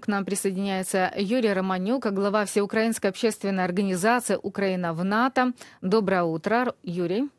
К нам присоединяется Юрий Романюк, глава Всеукраинской общественной организации «Украина в НАТО». Доброе утро, Юрий.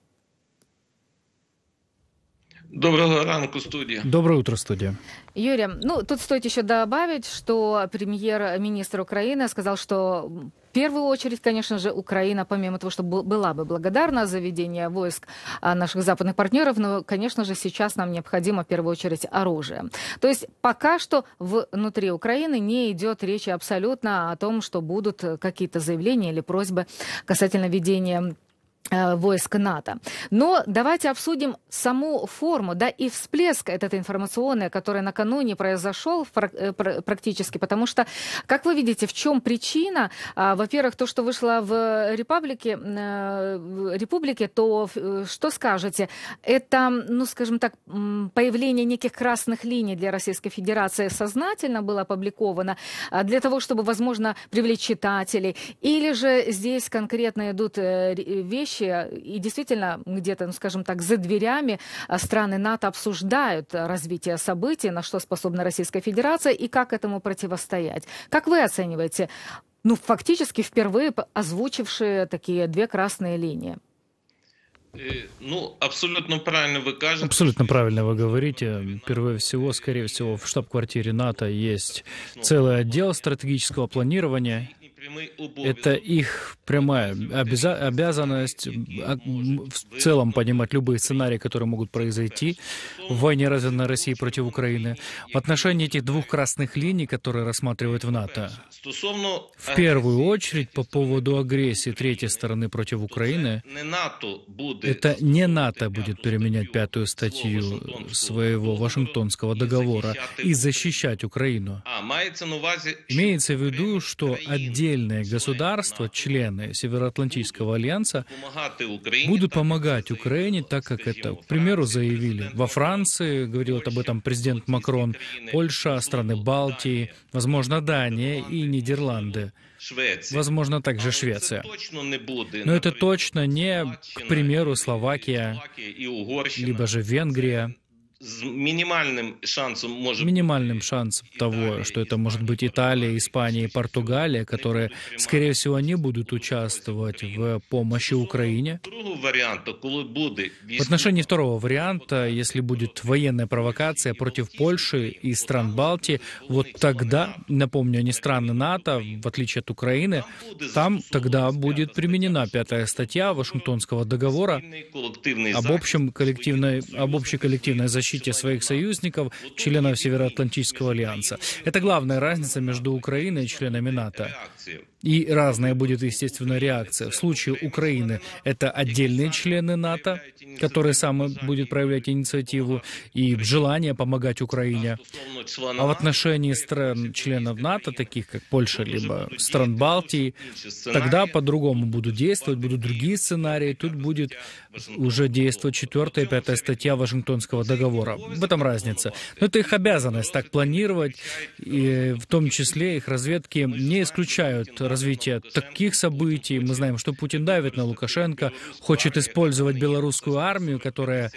Доброго ранку, студия. Доброе утро, студия. Юрий, ну тут стоит еще добавить, что премьер-министр Украины сказал, что в первую очередь, конечно же, Украина, помимо того, что была бы благодарна за ведение войск а, наших западных партнеров, но, конечно же, сейчас нам необходимо в первую очередь оружие. То есть пока что внутри Украины не идет речи абсолютно о том, что будут э, какие-то заявления или просьбы касательно ведения Э, войск НАТО. Но давайте обсудим саму форму, да, и всплеск этот информационный, который накануне произошел э, практически, потому что, как вы видите, в чем причина? А, во-первых, то, что вышло в Републике, э, Републике, то что скажете? Это, ну, скажем так, появление неких красных линий для Российской Федерации сознательно было опубликовано а, для того, чтобы, возможно, привлечь читателей, или же здесь конкретно идут вещи, будущее. И действительно, где-то, ну, скажем так, за дверями а, страны НАТО обсуждают развитие событий, на что способна Российская Федерация и как этому противостоять. Как вы оцениваете, ну, фактически впервые озвучившие такие две красные линии? Э, ну, абсолютно правильно вы кажете. Абсолютно правильно вы говорите. Первое всего, скорее всего, в штаб-квартире НАТО есть целый отдел стратегического планирования. Это их прямая обяза- обязанность а, в целом понимать любые сценарии, которые могут произойти в войне разве России против Украины. В отношении этих двух красных линий, которые рассматривают в НАТО, в первую очередь по поводу агрессии третьей стороны против Украины, это не НАТО будет переменять пятую статью своего Вашингтонского договора и защищать Украину. А, имеется в виду, что отдельные государства, члены страны Североатлантического альянса будут помогать Украине, так как это, к примеру, заявили во Франции, говорил об этом президент Макрон, Польша, страны Балтии, возможно, Дания и Нидерланды. Возможно, также Швеция. Но это точно не, к примеру, Словакия, либо же Венгрия с минимальным шансом может минимальным шансом Италия, того, что это может быть Италия, Испания и Португалия, которые, скорее всего, не будут участвовать в помощи Украине. В отношении второго варианта, если будет военная провокация против Польши и стран Балтии, вот тогда, напомню, они страны НАТО, в отличие от Украины, там тогда будет применена пятая статья Вашингтонского договора об общем коллективной об общей коллективной защите защите своих союзников, членов Североатлантического альянса. Это главная разница между Украиной и членами НАТО. И разная будет, естественно, реакция. В случае Украины это отдельные члены НАТО, которые сами будут проявлять инициативу и желание помогать Украине. А в отношении стран, членов НАТО, таких как Польша, либо стран Балтии, тогда по-другому будут действовать, будут другие сценарии. Тут будет уже действовать 4 и 5 статья Вашингтонского договора. В этом разница. Но это их обязанность так планировать, и в том числе их разведки не исключают развития таких событий. Мы знаем, что Путин давит на Лукашенко, хочет использовать белорусскую армию, которая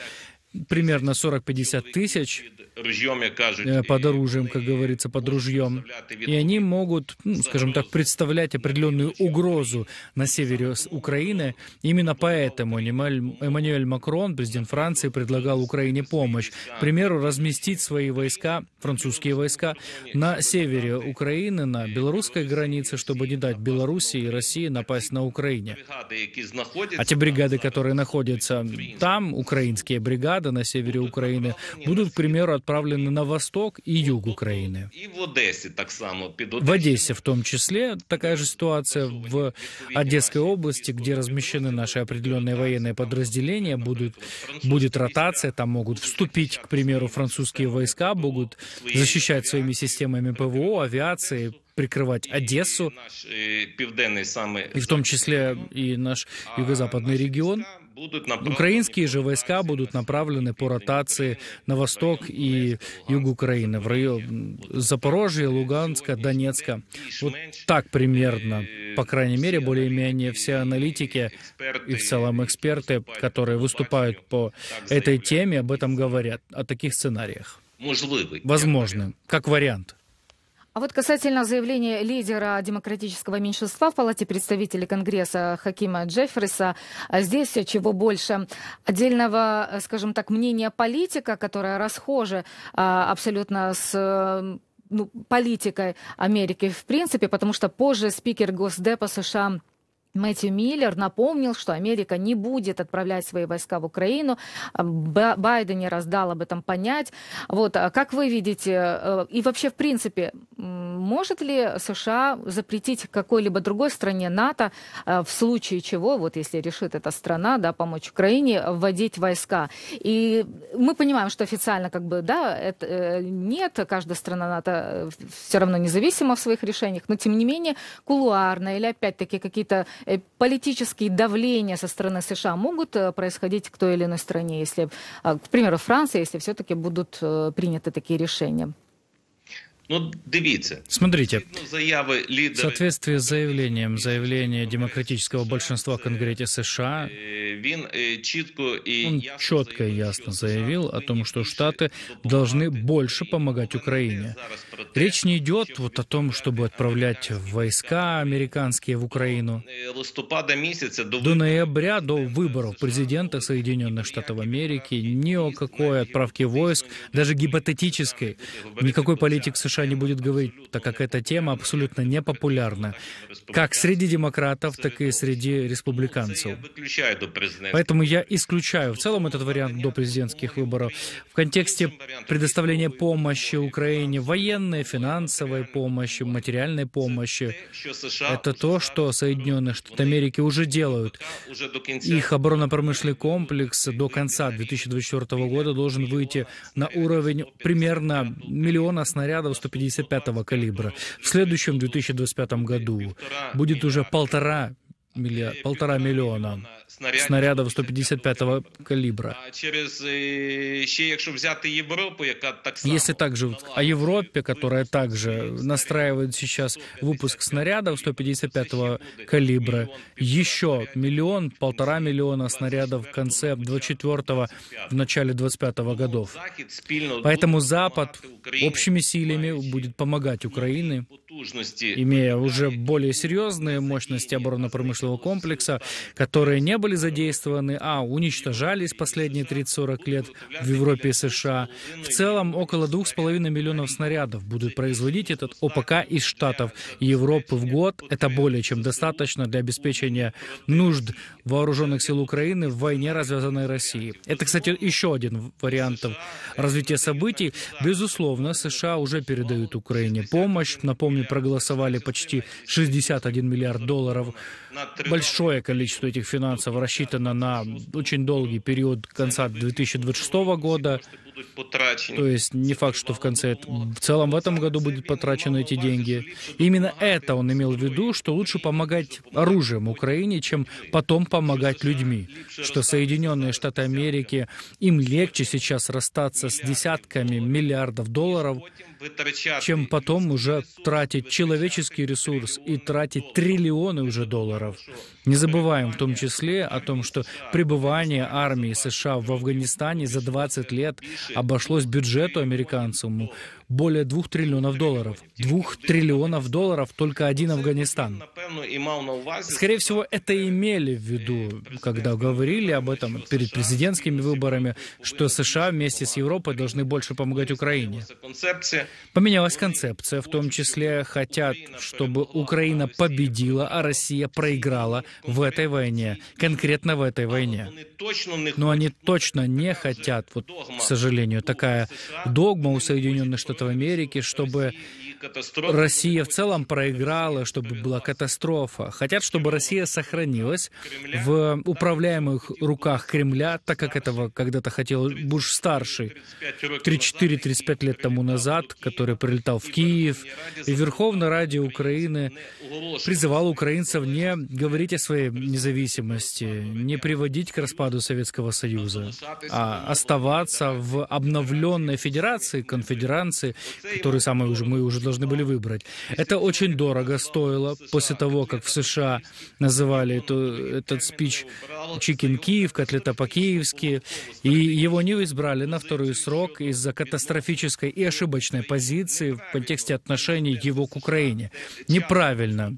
примерно 40-50 тысяч э, под оружием, как говорится, под ружьем. И они могут, ну, скажем так, представлять определенную угрозу на севере Украины. Именно поэтому Эммануэль Макрон, президент Франции, предлагал Украине помощь. К примеру, разместить свои войска, французские войска, на севере Украины, на белорусской границе, чтобы не дать Белоруссии и России напасть на Украине. А те бригады, которые находятся там, украинские бригады, снаряды на севере Украины будут, к примеру, отправлены на восток и юг Украины. в Одессе В Одессе в том числе такая же ситуация в Одесской области, где размещены наши определенные военные подразделения, будут, будет ротация, там могут вступить, к примеру, французские войска, будут защищать своими системами ПВО, авиации, прикрывать Одессу, э, и в том числе и наш юго-западный регион. Украинские же войска будут направлены по ротации на восток и юг Украины, в район Запорожья, Луганска, Донецка. Вот так примерно, по крайней мере, более-менее все аналитики и в целом эксперты, которые выступают по этой теме, об этом говорят, о таких сценариях. Возможно, как вариант. А вот касательно заявления лидера демократического меньшинства в Палате представителей Конгресса Хакима Джефферса, а здесь чего больше отдельного, э, скажем так, мнения политика, которое расхоже а, абсолютно с э, ну, политикой Америки в принципе, потому что позже спикер Госдепа США Мэтью Миллер напомнил, что Америка не будет отправлять свои войска в Украину. А, Байден не раздал об этом понять. Вот, как вы видите, э, и вообще, в принципе, может ли США запретить какой-либо другой стране НАТО э, в случае чего, вот если решит эта страна, да, помочь Украине вводить войска? И мы понимаем, что официально как бы, да, это, э, нет, каждая страна НАТО э, все равно независима в своих решениях, но тем не менее кулуарно или опять-таки какие-то политические давления со стороны США могут происходить к той или иной стране, если, к примеру, Франция, если все-таки будут приняты такие решения? Ну, дивіться. Смотрите, в соответствии с заявлением, заявление демократического большинства в Конгрессе США, он четко и ясно заявил о том, что Штаты должны больше помогать Украине. Речь не идет вот о том, чтобы отправлять войска американские в Украину. До ноября, до выборов президента Соединенных Штатов Америки, ни о какой отправке войск, даже гипотетической, никакой политик США США не будут говорить, так как эта тема абсолютно непопулярна, как среди демократов, так и среди республиканцев. Поэтому я исключаю в целом этот вариант до президентских выборов. В контексте предоставления помощи Украине, военной, финансовой помощи, материальной помощи, это то, что Соединенные Штаты Америки уже делают. Их оборонно-промышленный комплекс до конца 2024 года должен выйти на уровень примерно миллиона снарядов 155-го калибра. В следующем 2025 году будет уже полтора, миллион, полтора миллиона снарядів снарядів 155-го калібра. Если также о Европе, которая также настраивает сейчас выпуск снарядов 155-го калибра, еще миллион, полтора миллиона снарядов в конце 24-го, в начале 25-го годов. Поэтому Запад общими силами будет помогать Украине, имея уже более серьезные мощности оборонно-промышленного комплекса, которые не были задействованы, а уничтожались последние 30-40 лет в Европе и США. В целом около 2,5 миллионов снарядов будут производить этот ОПК из Штатов Европы в год. Это более чем достаточно для обеспечения нужд вооруженных сил Украины в войне, развязанной Россией. Это, кстати, еще один вариант развития событий. Безусловно, США уже передают Украине помощь. Напомню, проголосовали почти 61 миллиард долларов. Большое количество этих финансов финансово рассчитано на очень долгий период конца 2026 года. То есть не факт, что в конце, в целом в этом году будут потрачены эти деньги. Именно это он имел в виду, что лучше помогать оружием Украине, чем потом помогать людьми. Что Соединенные Штаты Америки, им легче сейчас расстаться с десятками миллиардов долларов, чем потом уже тратить человеческий ресурс и тратить триллионы уже долларов. Не забываем в том числе Кире о том, что пребывание армии США в Афганистане за 20 лет обошлось бюджету американцам более двух триллионов долларов. Двух триллионов долларов только один Афганистан. Скорее всего, это имели в виду, когда говорили об этом перед президентскими выборами, что США вместе с Европой должны больше помогать Украине. Поменялась концепция, в том числе хотят, чтобы Украина победила, а Россия проиграла в этой войне, конкретно в этой войне. Но они точно не хотят, вот, к сожалению, такая догма у Соединенных Штатов Запад в Америке, чтобы Россия в целом проиграла, чтобы была катастрофа. Хотят, чтобы Россия сохранилась в управляемых руках Кремля, так как этого когда-то хотел Буш-старший 34-35 лет тому назад, который прилетал в Киев. И Верховное Радио Украины призывал украинцев не говорить о своей независимости, не приводить к распаду Советского Союза, а оставаться в обновленной федерации, конфедерации, которую самой уже мы уже должны должны были выбрать. Это очень дорого стоило после того, как в США называли эту, этот спич «Чикен Киев», «Котлета по-киевски», и его не избрали на второй срок из-за катастрофической и ошибочной позиции в контексте отношений его к Украине. Неправильно.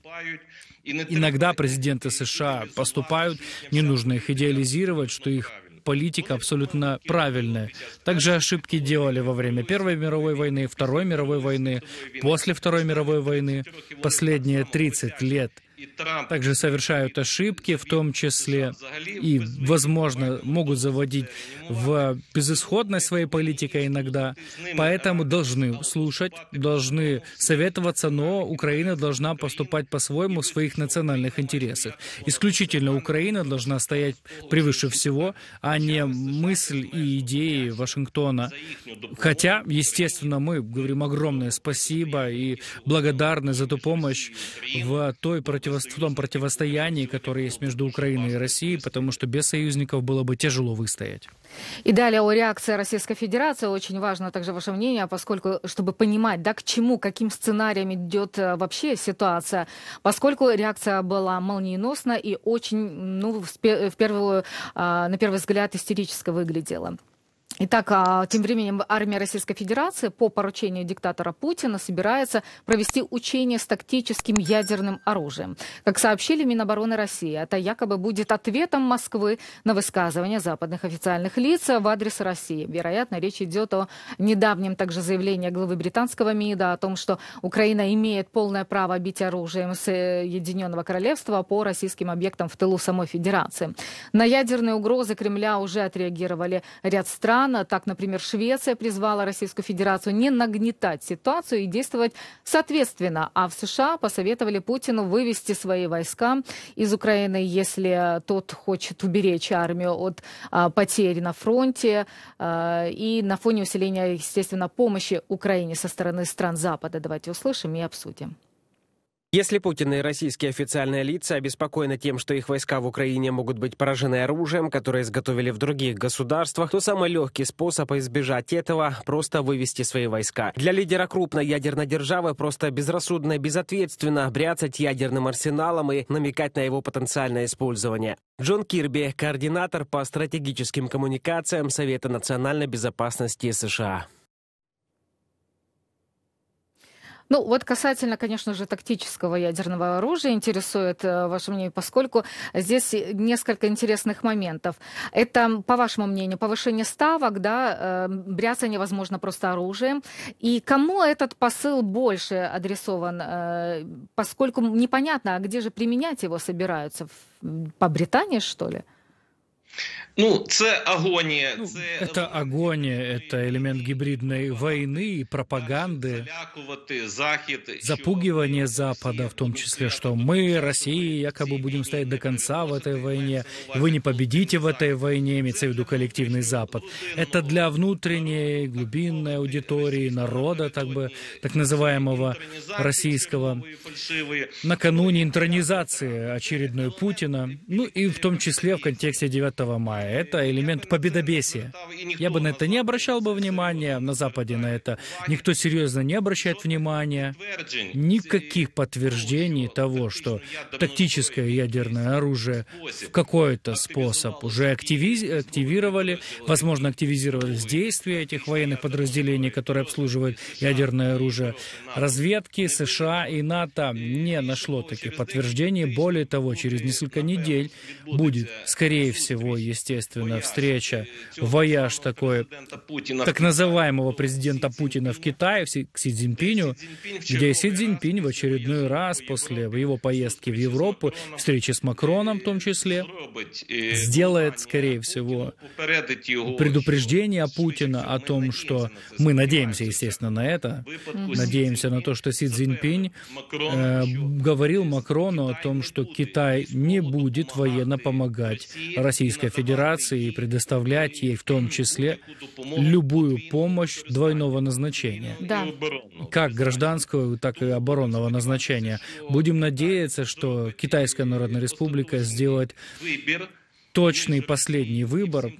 Иногда президенты США поступают, не нужно их идеализировать, что их политика абсолютно правильная. Также ошибки делали во время Первой мировой войны, Второй мировой войны, после Второй мировой войны. Последние 30 лет – также совершают ошибки, в том числе и, возможно, могут заводить в безысходность своей политикой иногда. Поэтому должны слушать, должны советоваться, но Украина должна поступать по-своему в своих национальных интересах. Исключительно Украина должна стоять превыше всего, а не мысль и идеи Вашингтона. Хотя, естественно, мы говорим огромное спасибо и благодарны за ту помощь в той против в том противостоянии, которое есть между Украиной и Россией, потому что без союзников было бы тяжело выстоять. И далее о реакции Российской Федерации. Очень важно также ваше мнение, поскольку, чтобы понимать, да, к чему, каким сценарием идет э, вообще ситуация, поскольку реакция была молниеносна и очень, ну, в, в первую, а, на первый взгляд, истерически выглядела. Итак, а, тем временем армия Российской Федерации по поручению диктатора Путина собирается провести учение с тактическим ядерным оружием. Как сообщили Минобороны России, это якобы будет ответом Москвы на высказывания западных официальных лиц в адрес России. Вероятно, речь идет о недавнем также заявлении главы британского МИДа о том, что Украина имеет полное право бить оружием Соединенного э, Королевства по российским объектам в тылу самой Федерации. На ядерные угрозы Кремля уже отреагировали ряд стран стран, так, например, Швеция призвала Российскую Федерацию не нагнетать ситуацию и действовать соответственно. А в США посоветовали Путину вывести свои войска из Украины, если тот хочет уберечь армию от а, потерь на фронте а, и на фоне усиления, естественно, помощи Украине со стороны стран Запада. Давайте услышим и обсудим. Если Путин и российские официальные лица обеспокоены тем, что их войска в Украине могут быть поражены оружием, которое изготовили в других государствах, то самый легкий способ избежать этого – просто вывести свои войска. Для лидера крупной ядерной державы просто безрассудно и безответственно бряцать ядерным арсеналом и намекать на его потенциальное использование. Джон Кирби – координатор по стратегическим коммуникациям Совета национальной безопасности США. Ну, вот касательно, конечно же, тактического ядерного оружия интересует э, ваше мнение, поскольку здесь несколько интересных моментов. Это, по вашему мнению, повышение ставок, да, э, бряться невозможно просто оружием. И кому этот посыл больше адресован, э, поскольку непонятно, а где же применять его собираются? По Британии, что ли? Ну, це агонія. Ну, це це агонія, це елемент гібридної війни і пропаганди. Залякувати захід, запугивание Запада, в том числе, что мы, Россия, якобы будем стоять до конца в этой войне, вы не победите в этой войне, имеется в виду коллективный Запад. Это для внутренней глубинной аудитории народа, так бы так называемого российского, накануне интронизации очередной Путина, ну и в том числе в контексте 9 мая. Это элемент победобесия. Я бы на это не обращал бы внимания, на Западе на это никто серьезно не обращает внимания. Никаких подтверждений того, что тактическое ядерное оружие в какой-то способ уже активиз... активировали, возможно, активизировались действия этих военных подразделений, которые обслуживают ядерное оружие. Разведки США и НАТО не нашло таких подтверждений. Более того, через несколько недель будет, скорее всего, естественно, встреча, вояж такой, так называемого президента Путина в Китае, к Си Цзиньпиню, где Си Цзиньпинь в очередной раз после его поездки в Европу, встречи с Макроном в том числе, сделает, скорее всего, предупреждение Путина о том, что мы надеемся, естественно, на это, надеемся на то, что Си Цзиньпинь э, говорил Макрону о том, что Китай не будет военно помогать Российской Российской Федерации и предоставлять ей в том числе любую помощь двойного назначения. Да. Как гражданского, так и оборонного назначения. Будем надеяться, что Китайская Народная Республика сделает точный последний выбор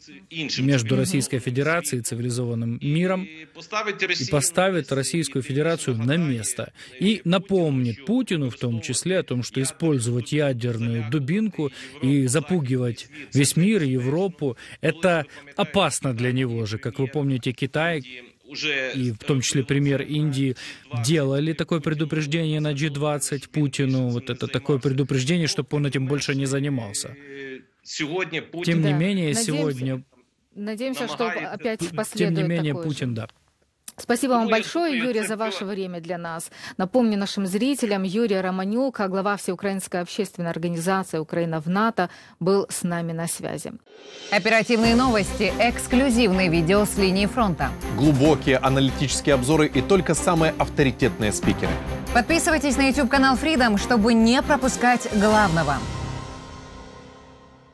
между Российской Федерацией и цивилизованным миром и поставит Российскую Федерацию на место. И напомнит Путину в том числе о том, что использовать ядерную дубинку и запугивать весь мир, Европу, это опасно для него же. Как вы помните, Китай и в том числе пример Индии, делали такое предупреждение на G20 Путину, вот это такое предупреждение, чтобы он этим больше не занимался. Сегодня Путин... Тем не менее, Надеемся... сегодня... Надеемся, что опять последует Тем не менее, такое Путин, же. да. Спасибо вам большое, Юрий, за ваше время для нас. Напомню нашим зрителям, Юрий Романюк, глава Всеукраинской общественной организации «Украина в НАТО», был с нами на связи. Оперативные новости, эксклюзивные видео с линии фронта. Глубокие аналитические обзоры и только самые авторитетные спикеры. Подписывайтесь на YouTube-канал Freedom, чтобы не пропускать главного.